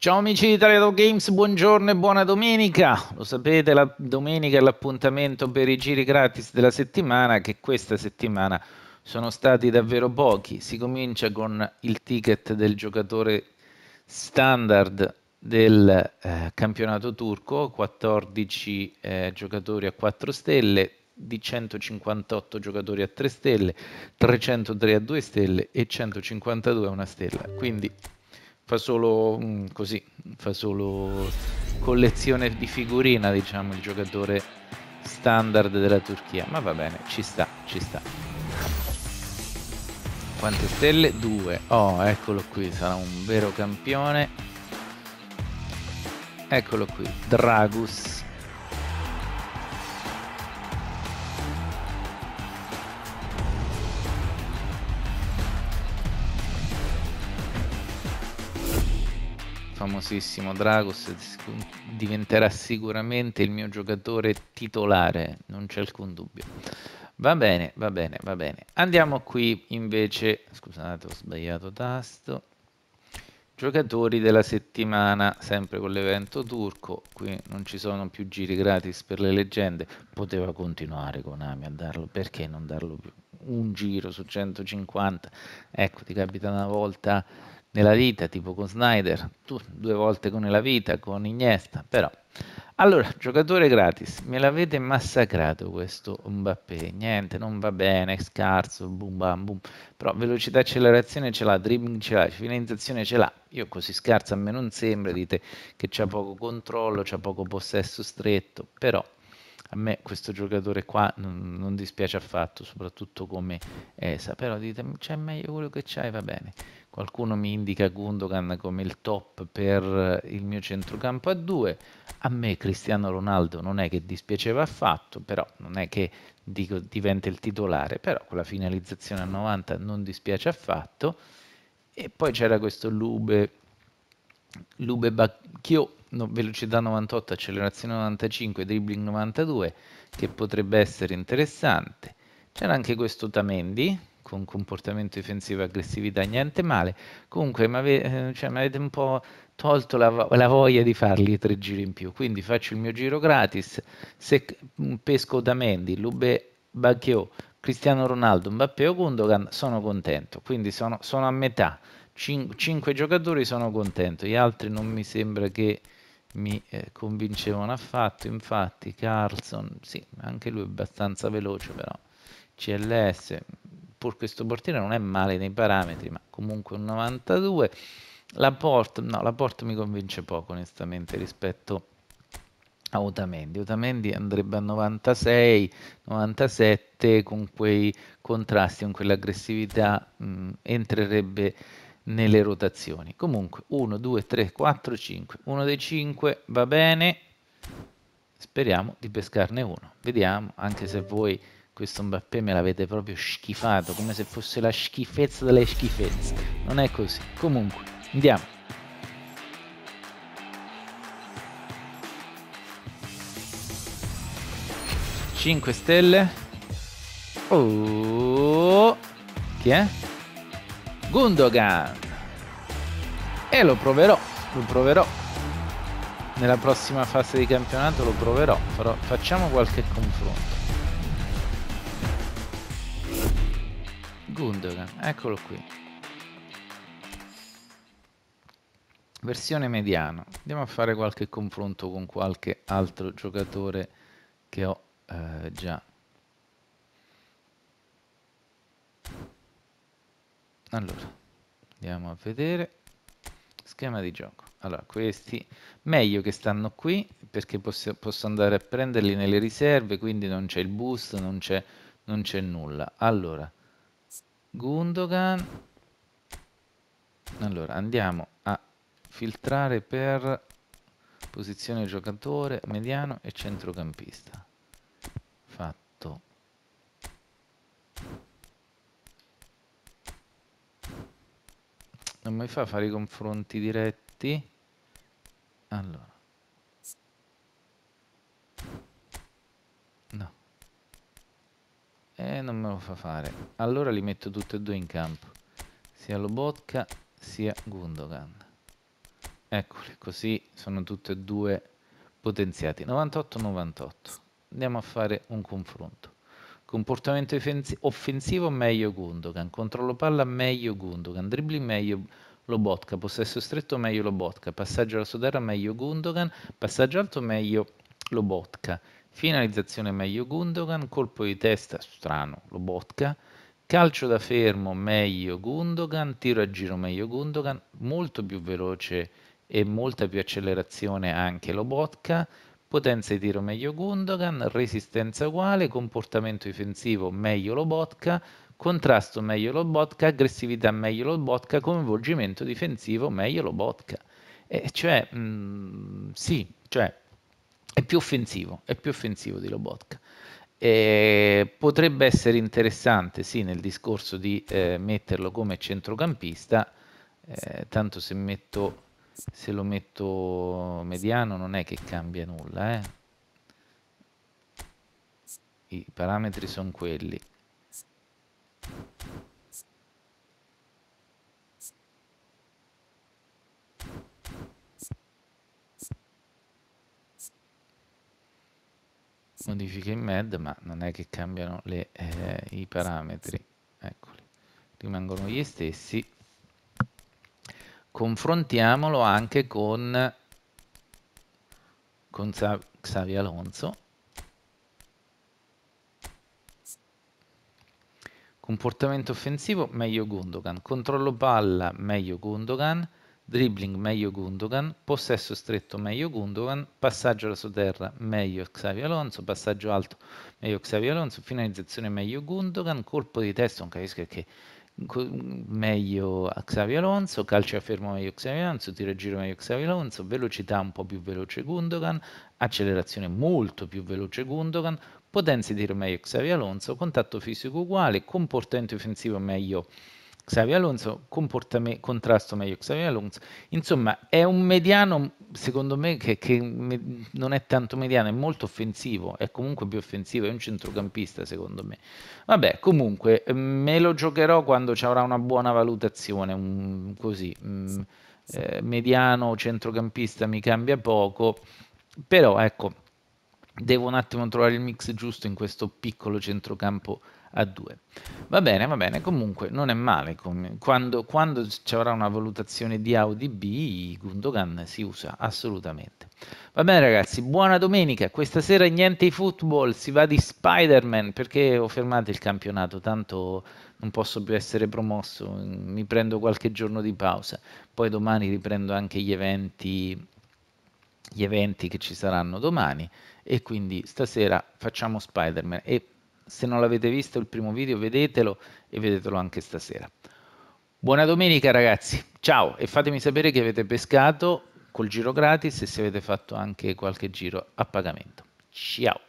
Ciao amici di Italiano Games, buongiorno e buona domenica. Lo sapete, la domenica è l'appuntamento per i giri gratis della settimana, che questa settimana sono stati davvero pochi. Si comincia con il ticket del giocatore standard del eh, campionato turco, 14 eh, giocatori a 4 stelle, di 158 giocatori a 3 stelle, 303 a 2 stelle e 152 a 1 stella. Quindi fa solo mm, così, fa solo collezione di figurina, diciamo, il giocatore standard della Turchia. Ma va bene, ci sta, ci sta. Quante stelle? Due. Oh, eccolo qui, sarà un vero campione. Eccolo qui, Dragus. famosissimo Dragos diventerà sicuramente il mio giocatore titolare, non c'è alcun dubbio. Va bene, va bene, va bene. Andiamo qui invece, scusate ho sbagliato tasto, giocatori della settimana, sempre con l'evento turco, qui non ci sono più giri gratis per le leggende, poteva continuare Konami a darlo, perché non darlo più? Un giro su 150, ecco ti capita una volta nella vita, tipo con Snyder, due volte con la vita, con Iniesta, però. Allora, giocatore gratis, me l'avete massacrato questo Mbappé, niente, non va bene, è scarso, boom bam boom, però velocità, accelerazione ce l'ha, dribbling ce l'ha, finalizzazione ce l'ha, io così scarso a me non sembra, dite che c'ha poco controllo, c'ha poco possesso stretto, però a me questo giocatore qua non, non dispiace affatto, soprattutto come Esa, però ditemi c'è meglio quello che c'hai, va bene. Qualcuno mi indica Gundogan come il top per il mio centrocampo a due. A me Cristiano Ronaldo non è che dispiaceva affatto, però non è che dico, diventa il titolare, però con la finalizzazione a 90 non dispiace affatto. E poi c'era questo Lube Lube Bacchio, no, velocità 98, accelerazione 95, dribbling 92, che potrebbe essere interessante. C'era anche questo Tamendi, con comportamento difensivo e aggressività, niente male. Comunque mi ave- eh, cioè, avete un po' tolto la, la, voglia di fargli tre giri in più, quindi faccio il mio giro gratis, se mm, pesco Tamendi, Lube Bacchio, Cristiano Ronaldo, Mbappé o Gundogan, sono contento, quindi sono, sono a metà 5 giocatori sono contento, gli altri non mi sembra che mi eh, convincevano affatto, infatti Carlson, sì, anche lui è abbastanza veloce però, CLS, pur questo portiere non è male nei parametri, ma comunque un 92, la porta no, la porta mi convince poco onestamente rispetto a Otamendi, Otamendi andrebbe a 96, 97 con quei contrasti, con quell'aggressività, entrerebbe nelle rotazioni. Comunque 1, 2, 3, 4, 5. Uno dei 5 va bene. Speriamo di pescarne uno. Vediamo, anche se voi questo Mbappé me l'avete proprio schifato, come se fosse la schifezza delle schifezze. Non è così. Comunque, andiamo. Cinque stelle. Oh, chi è? Gundogan. E lo proverò, lo proverò. Nella prossima fase di campionato lo proverò, però facciamo qualche confronto. Gundogan, eccolo qui. Versione mediana. Andiamo a fare qualche confronto con qualche altro giocatore che ho eh, già allora andiamo a vedere schema di gioco allora questi meglio che stanno qui perché posso, posso andare a prenderli nelle riserve quindi non c'è il boost non c'è nulla allora Gundogan allora andiamo a filtrare per posizione giocatore mediano e centrocampista Non mi fa fare i confronti diretti. Allora. No. E eh, non me lo fa fare. Allora li metto tutti e due in campo. Sia Lobotka sia Gundogan. Eccoli, così sono tutti e due potenziati. 98-98. Andiamo a fare un confronto comportamento offensivo meglio Gundogan, controllo palla meglio Gundogan, dribbling meglio Lobotka, possesso stretto meglio Lobotka, passaggio alla sua meglio Gundogan, passaggio alto meglio Lobotka, finalizzazione meglio Gundogan, colpo di testa strano Lobotka, calcio da fermo meglio Gundogan, tiro a giro meglio Gundogan, molto più veloce e molta più accelerazione anche Lobotka, potenza di tiro meglio Gundogan, resistenza uguale, comportamento difensivo meglio Lobotka, contrasto meglio Lobotka, aggressività meglio Lobotka, coinvolgimento difensivo meglio Lobotka. E cioè, mh, mm, sì, cioè, è più offensivo, è più offensivo di Lobotka. E potrebbe essere interessante, sì, nel discorso di eh, metterlo come centrocampista, eh, tanto se metto se lo metto mediano non è che cambia nulla eh? i parametri sono quelli modifica in med ma non è che cambiano le, eh, i parametri eccoli rimangono gli stessi confrontiamolo anche con, con Xavi Alonso. Comportamento offensivo, meglio Gundogan. Controllo palla, meglio Gundogan. Dribbling, meglio Gundogan. Possesso stretto, meglio Gundogan. Passaggio alla sua terra, meglio Xavi Alonso. Passaggio alto, meglio Xavi Alonso. Finalizzazione, meglio Gundogan. Colpo di testa, non capisco che meglio a Xavi Alonso, calcio a fermo meglio Xavi Alonso, tiro a giro meglio Xavi Alonso, velocità un po' più veloce Gundogan, accelerazione molto più veloce Gundogan, potenza di tiro meglio Xavi Alonso, contatto fisico uguale, comportamento offensivo meglio Xavi Xavier Alonso, comportame- contrasto meglio Xavier Alonso. Insomma, è un mediano, secondo me, che, che me- non è tanto mediano, è molto offensivo, è comunque più offensivo, è un centrocampista, secondo me. Vabbè, comunque, me lo giocherò quando ci avrà una buona valutazione, un, così. Mh, mm, eh, mediano, centrocampista mi cambia poco, però ecco devo un attimo trovare il mix giusto in questo piccolo centrocampo a due. Va bene, va bene, comunque non è male. Quando, quando ci avrà una valutazione di A o di B, Gundogan si usa assolutamente. Va bene ragazzi, buona domenica. Questa sera niente di football, si va di Spider-Man perché ho fermato il campionato, tanto non posso più essere promosso, mi prendo qualche giorno di pausa. Poi domani riprendo anche gli eventi, gli eventi che ci saranno domani e quindi stasera facciamo Spider-Man e se non l'avete visto il primo video vedetelo e vedetelo anche stasera. Buona domenica ragazzi, ciao e fatemi sapere che avete pescato col giro gratis e se avete fatto anche qualche giro a pagamento. Ciao!